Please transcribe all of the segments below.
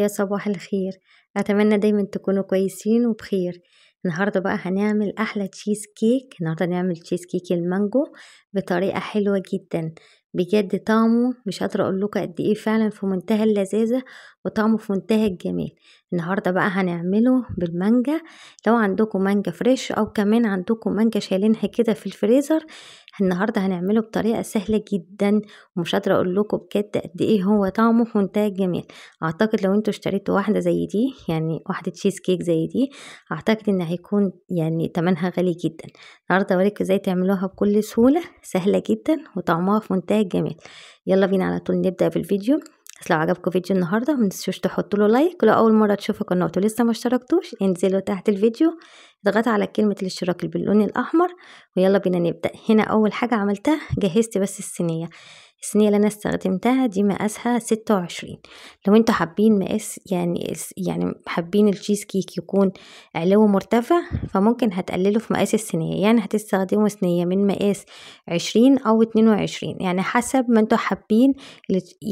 يا صباح الخير أتمنى دايما تكونوا كويسين وبخير النهاردة بقى هنعمل أحلى تشيز كيك النهاردة هنعمل تشيز كيك المانجو بطريقة حلوة جدا بجد طعمه مش قادرة أقول لكم قد إيه فعلا في منتهى اللذاذة وطعمه في منتهى الجمال النهاردة بقى هنعمله بالمانجا لو عندكم مانجا فريش او كمان عندكم مانجا شايلينها كده في الفريزر النهاردة هنعمله بطريقة سهلة جدا ومش قادرة اقول لكم بجد قد ايه هو طعمه في منتهى الجمال اعتقد لو انتوا اشتريتوا واحدة زي دي يعني واحدة تشيز كيك زي دي اعتقد ان هيكون يعني تمنها غالي جدا النهاردة اوريكم ازاي تعملوها بكل سهولة سهلة جدا وطعمها في منتهى الجمال يلا بينا على طول نبدأ في الفيديو بس لو عجبكم فيديو النهارده متنسوش تحطوا له لايك ولو اول مره تشوفوا القناة لسه ما اشتركتوش انزلوا تحت الفيديو اضغطوا على كلمه الاشتراك باللون الاحمر ويلا بينا نبدا هنا اول حاجه عملتها جهزت بس الصينيه السنية اللي أنا استخدمتها دي مقاسها ستة وعشرين لو انتوا حابين مقاس يعني يعني حابين التشيز كيك يكون علوه مرتفع فممكن هتقللوا في مقاس السنية يعني هتستخدموا صينية من مقاس عشرين أو اتنين وعشرين يعني حسب ما انتوا حابين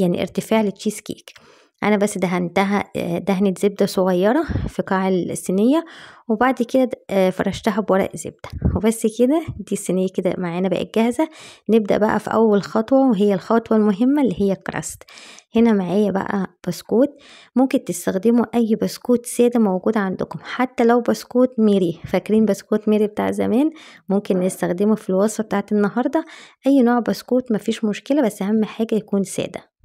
يعني ارتفاع التشيز كيك انا بس دهنتها دهنة زبدة صغيرة في قاع الصينية وبعد كده آه، فرشتها بورق زبدة وبس كده دي الصينية كده معانا بقت جاهزة نبدأ بقى في اول خطوة وهي الخطوة المهمة اللي هي الكراست هنا معايا بقى بسكوت ممكن تستخدموا اي بسكوت سادة موجود عندكم حتى لو بسكوت ميري فاكرين بسكوت ميري بتاع زمان ممكن نستخدمه في الوصفة بتاعت النهاردة اي نوع بسكوت مفيش مشكلة بس اهم حاجة يكون سادة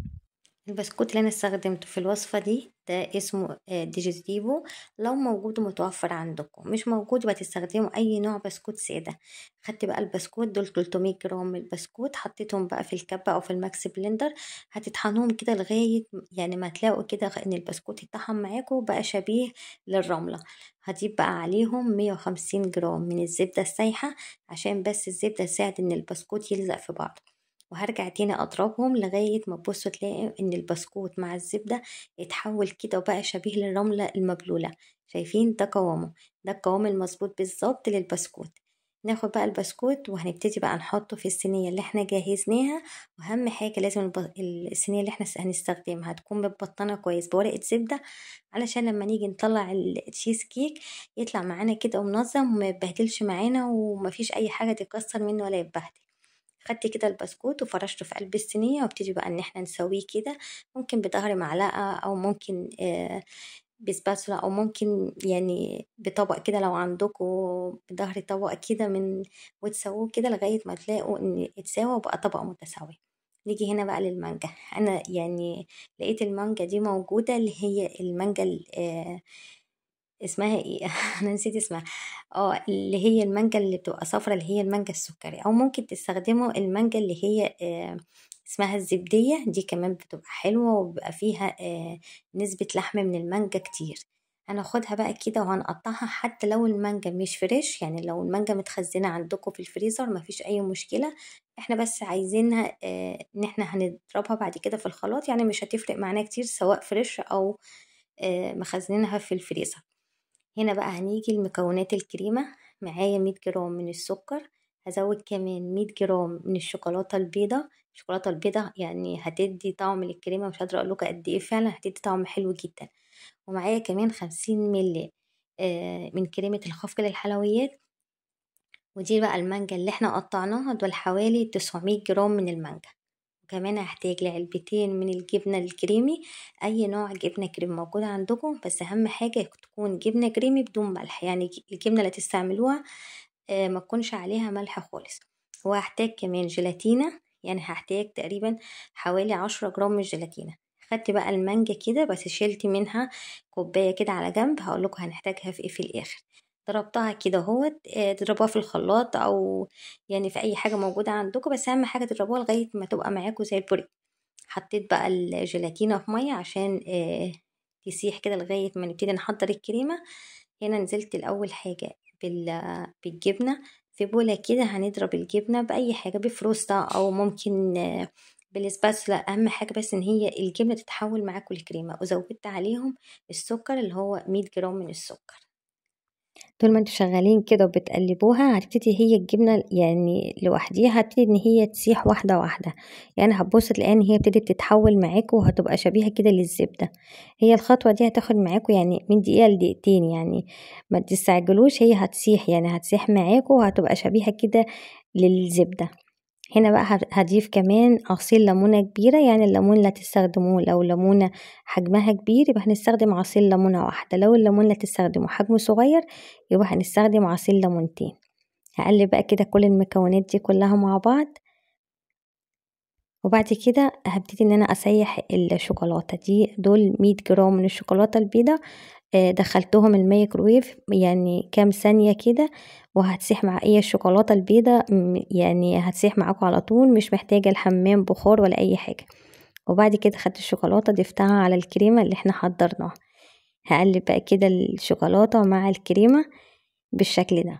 البسكوت اللي انا استخدمته في الوصفة دي ده اسمه آه، ديجستيفو لو موجود متوفر عندكم مش موجود يبقى تستخدموا اي نوع بسكوت سادة خدت بقى البسكوت دول 300 جرام من البسكوت حطيتهم بقى في الكبة او في الماكس بلندر هتطحنوهم كده لغاية يعني ما تلاقوا كده ان البسكوت اتطحن معاكم بقى شبيه للرملة هضيف بقى عليهم 150 جرام من الزبدة السايحة عشان بس الزبدة تساعد ان البسكوت يلزق في بعضه وهرجع تاني اضربهم لغاية ما تبص تلاقي ان البسكوت مع الزبدة اتحول كده وبقى شبيه للرملة المبلولة شايفين ده قوامه ده القوام المظبوط بالظبط للبسكوت ناخد بقى البسكوت وهنبتدي بقى نحطه في الصينيه اللي احنا جهزناها واهم حاجه لازم الصينيه اللي احنا هنستخدمها تكون متبطنه كويس بورقه زبده علشان لما نيجي نطلع التشيز كيك يطلع معانا كده ومنظم وما يتبهدلش معانا ومفيش اي حاجه تتكسر منه ولا يتبهدل خدت كده البسكوت وفرشته في قلب الصينية وابتدي بقى ان احنا نسويه كده ممكن بظهر معلقة او ممكن آه بسباسولا او ممكن يعني بطبق كده لو عندكم بظهر طبق كده من وتسووه كده لغاية ما تلاقوا ان اتساوى وبقى طبق متساوي نيجي هنا بقى للمانجا انا يعني لقيت المانجا دي موجودة اللي هي المانجا آه اسمها ايه انا نسيت اسمها اه اللي هي المانجا اللي بتبقى صفرة اللي هي المانجا السكري او ممكن تستخدموا المانجا اللي هي آه اسمها الزبدية دي كمان بتبقى حلوة وبيبقى فيها آه نسبة لحم من المانجا كتير هناخدها بقى كده وهنقطعها حتى لو المانجا مش فريش يعني لو المانجا متخزنة عندكم في الفريزر مفيش أي مشكلة احنا بس عايزينها آه، ان احنا هنضربها بعد كده في الخلاط يعني مش هتفرق معانا كتير سواء فريش أو آه، مخزنينها في الفريزر هنا بقى هنيجي لمكونات الكريمة معايا مية جرام من السكر هزود كمان مية جرام من الشوكولاتة البيضة الشوكولاتة البيضة يعني هتدي طعم للكريمة مش هقدر اقولك قد ايه فعلا هتدي طعم حلو جدا ومعايا كمان خمسين ملي آه، من كريمة الخفق للحلويات ودي بقى المانجا اللي احنا قطعناها دول حوالي 900 جرام من المانجا وكمان هحتاج لعلبتين من الجبنة الكريمي أي نوع جبنة كريمي موجود عندكم بس أهم حاجة تكون جبنة كريمي بدون ملح يعني الجبنة اللي تستعملوها آه، ما تكونش عليها ملح خالص وهحتاج كمان جيلاتينة يعني هحتاج تقريبا حوالي عشرة جرام من الجيلاتينة خدت بقى المانجا كده بس شلت منها كوباية كده على جنب هقولكوا هنحتاجها في ايه في الآخر ضربتها كده اهوت آه، تضربوها في الخلاط او يعني في اي حاجه موجوده عندكم بس اهم حاجه تضربوها لغايه ما تبقى معاكم زي البوري حطيت بقى الجيلاتينه في ميه عشان آه، تسيح كده لغايه ما نبتدي نحضر الكريمه هنا نزلت الاول حاجه بالجبنه في بوله كده هنضرب الجبنه باي حاجه بفروستا او ممكن آه، بالسباتولا اهم حاجه بس ان هي الجبنه تتحول معاكم لكريمه وزودت عليهم السكر اللي هو 100 جرام من السكر طول ما انتوا شغالين كده وبتقلبوها هتبتدي هي الجبنة يعني لوحديها هتبتدي ان هي تسيح واحدة واحدة يعني هتبص الآن ان هي ابتدت تتحول معاكوا وهتبقى شبيهة كده للزبدة هي الخطوة دي هتاخد معاكوا يعني من دقيقة لدقيقتين يعني ما تستعجلوش هي هتسيح يعني هتسيح معاكوا وهتبقى شبيهة كده للزبدة هنا بقى هضيف كمان عصير ليمونة كبيرة يعني الليمون اللي تستخدموه لو ليمونة حجمها كبير يبقى هنستخدم عصير ليمونة واحدة لو الليمون اللي تستخدمه حجمه صغير يبقى هنستخدم عصير ليمونتين هقلب بقى كده كل المكونات دي كلها مع بعض وبعد كده هبتدي ان انا اسيح الشوكولاته دي دول 100 جرام من الشوكولاته البيضاء آه، دخلتهم الميكرويف يعني كام ثانية كده وهتسيح مع اي الشوكولاتة البيضة يعني هتسيح معاكم على طول مش محتاجة الحمام بخار ولا اي حاجة وبعد كده خدت الشوكولاتة ضفتها على الكريمة اللي احنا حضرناها هقلب بقى كده الشوكولاتة مع الكريمة بالشكل ده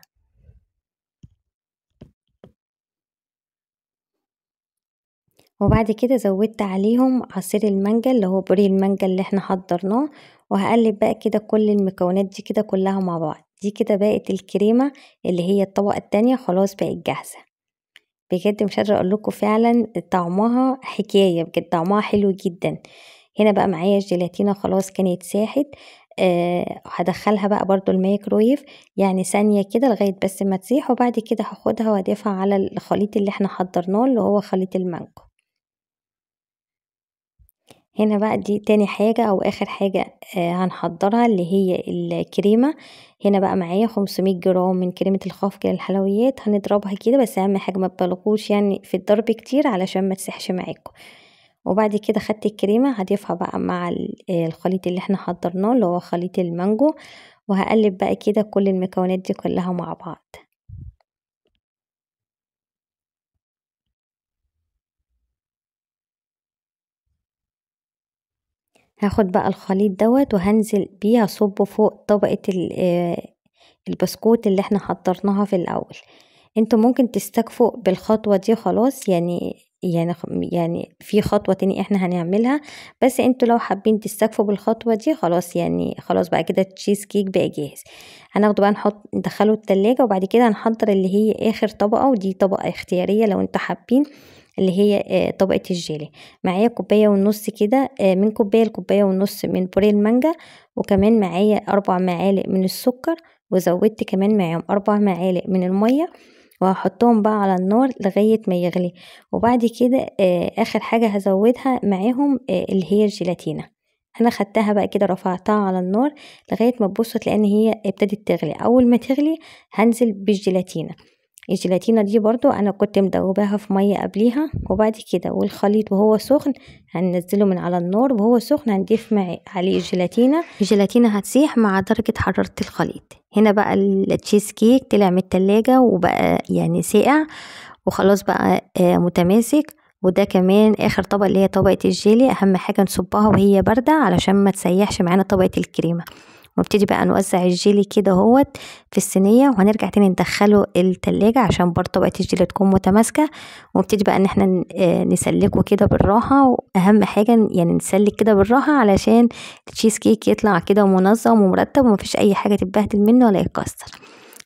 وبعد كده زودت عليهم عصير المانجا اللي هو بوري المانجا اللي احنا حضرناه وهقلب بقى كده كل المكونات دي كده كلها مع بعض دي كده بقت الكريمة اللي هي الطبقة التانية خلاص بقت جاهزة بجد مش قادرة اقول لكم فعلا طعمها حكاية بجد طعمها حلو جدا هنا بقى معايا الجيلاتينة خلاص كانت ساحت أه هدخلها بقى برضو الميكرويف يعني ثانية كده لغاية بس ما تسيح وبعد كده هاخدها وهدفها على الخليط اللي احنا حضرناه اللي هو خليط المانجو هنا بقى دي تاني حاجة أو آخر حاجة آه، هنحضرها اللي هي الكريمة هنا بقى معايا 500 جرام من كريمة الخفق كده الحلويات هنضربها كده بس أهم حاجة ما تبلغوش يعني في الضرب كتير علشان ما تسحش معاكم وبعد كده خدت الكريمة هضيفها بقى مع آه، الخليط اللي احنا حضرناه اللي هو خليط المانجو وهقلب بقى كده كل المكونات دي كلها مع بعض هاخد بقى الخليط دوت وهنزل بيه اصبه فوق طبقة آه، البسكوت اللي احنا حضرناها في الاول انتوا ممكن تستكفوا بالخطوة دي خلاص يعني يعني يعني في خطوة تاني احنا هنعملها بس انتوا لو حابين تستكفوا بالخطوة دي خلاص يعني خلاص بقى كده التشيز كيك بقى جاهز هناخده بقى نحط ندخله التلاجة وبعد كده هنحضر اللي هي اخر طبقة ودي طبقة اختيارية لو انتوا حابين اللي هي آه، طبقة الجيلي معايا كوباية ونص كده آه، من كوباية لكوباية ونص من بوري المانجا وكمان معايا أربع معالق من السكر وزودت كمان معاهم أربع معالق من المية وهحطهم بقى على النار لغاية ما يغلي وبعد كده آه، آخر حاجة هزودها معاهم اللي هي الجيلاتينة انا خدتها بقى كده رفعتها على النار لغايه ما تبص لان هي ابتدت تغلي اول ما تغلي هنزل بالجيلاتينه الجيلاتينة دي برضو انا كنت مدوباها في مية قبليها وبعد كده والخليط وهو سخن هننزله من على النار وهو سخن هنضيف مع عليه الجيلاتينة الجيلاتينة هتسيح مع درجة حرارة الخليط هنا بقى التشيز كيك طلع من التلاجة وبقى يعني ساقع وخلاص بقى آه، متماسك وده كمان اخر طبقه اللي هي طبقه الجيلي اهم حاجه نصبها وهي بارده علشان ما تسيحش معانا طبقه الكريمه وابتدي بقى نوزع الجيلي كده هوت في الصينيه وهنرجع تاني ندخله التلاجة عشان برضه طبقه الجيلي تكون متماسكه وابتدي بقى ان احنا آه، نسلكه كده بالراحه واهم حاجه يعني نسلك كده بالراحه علشان التشيز كيك يطلع كده منظم ومرتب ومفيش اي حاجه تتبهدل منه ولا يتكسر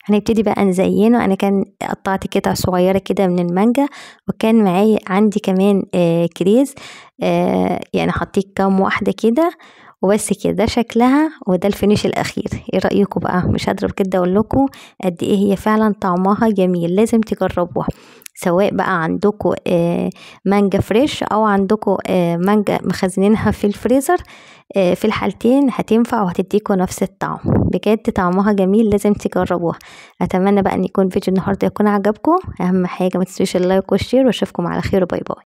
هنبتدي بقى نزينه انا كان قطعت قطع صغيره كده من المانجا وكان معايا عندي كمان آه كريز آه يعني حطيت كام واحده كده وبس كده ده شكلها وده الفينيش الاخير ايه رايكم بقى مش هضرب كده اقول لكم قد ايه هي فعلا طعمها جميل لازم تجربوها سواء بقى عندكم آه مانجا فريش او عندكم آه مانجا مخزنينها في الفريزر آه في الحالتين هتنفع وهتديكم نفس الطعم بجد طعمها جميل لازم تجربوها اتمنى بقى ان يكون فيديو النهارده يكون عجبكم اهم حاجه ما تنسوش اللايك والشير واشوفكم على خير باي باي